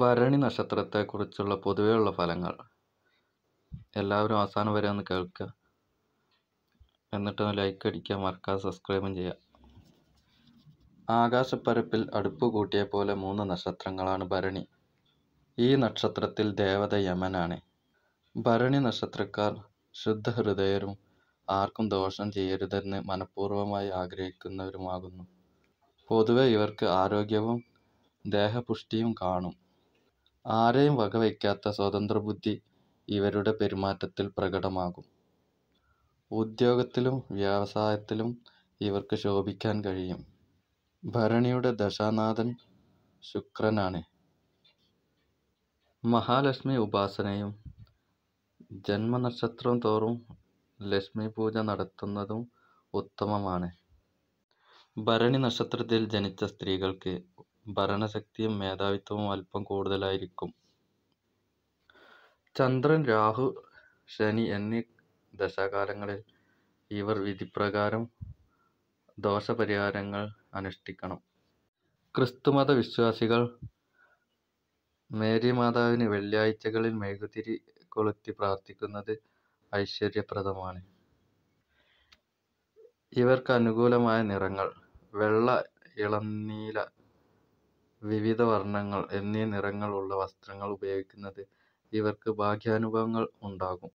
ഭരണി നക്ഷത്രത്തെക്കുറിച്ചുള്ള പൊതുവെയുള്ള ഫലങ്ങൾ എല്ലാവരും അവസാനം വരെ ഒന്ന് കേൾക്കുക എന്നിട്ട് ലൈക്ക് അടിക്കുക മറക്കാതെ സബ്സ്ക്രൈബും ചെയ്യുക ആകാശപ്പരപ്പിൽ അടുപ്പ് കൂട്ടിയ പോലെ മൂന്ന് നക്ഷത്രങ്ങളാണ് ഭരണി ഈ നക്ഷത്രത്തിൽ ദേവത യമനാണ് ഭരണി നക്ഷത്രക്കാർ ശുദ്ധഹൃദയരും ആർക്കും ദോഷം ചെയ്യരുതെന്ന് മനഃപൂർവ്വമായി ആഗ്രഹിക്കുന്നവരുമാകുന്നു പൊതുവെ ഇവർക്ക് ആരോഗ്യവും ദേഹപുഷ്ടിയും കാണും ആരെയും വകവയ്ക്കാത്ത സ്വതന്ത്രബുദ്ധി ഇവരുടെ പെരുമാറ്റത്തിൽ പ്രകടമാകും. ഉദ്യോഗത്തിലും വ്യവസായത്തിലും ഇവർക്ക് ശോഭിക്കാൻ കഴിയും. ഭരണിയുടെ ദശാനാഥൻ ശുക്രനാണ്. മഹാലക്ഷ്മി ഉപാസനയും ജന്മനക്ഷത്രം തോറും പൂജ നടത്തുന്നതും ഉത്തമമാണ്. ഭരണി നക്ഷത്രത്തിൽ ജനിച്ച സ്ത്രീകൾക്ക് ഭരണശക്തിയും മേധാവിത്വവും അല്പം കൂടുതലായിരിക്കും ചന്ദ്രൻ രാഹു ശനി എന്നീ ദശാകാലങ്ങളിൽ ഇവർ വിധിപ്രകാരം ദോഷപരിഹാരങ്ങൾ അനുഷ്ഠിക്കണം ക്രിസ്തുമത വിശ്വാസികൾ മേരി മാതാവിന് വെള്ളിയാഴ്ചകളിൽ മെഴുകുതിരി കൊളുത്തി പ്രാർത്ഥിക്കുന്നത് ഐശ്വര്യപ്രദമാണ് ഇവർക്ക് അനുകൂലമായ നിറങ്ങൾ വെള്ള ഇളനീല വിവിധ വർണ്ണങ്ങൾ എന്നീ നിറങ്ങളുള്ള വസ്ത്രങ്ങൾ ഉപയോഗിക്കുന്നത് ഇവർക്ക് ഭാഗ്യാനുഭവങ്ങൾ ഉണ്ടാകും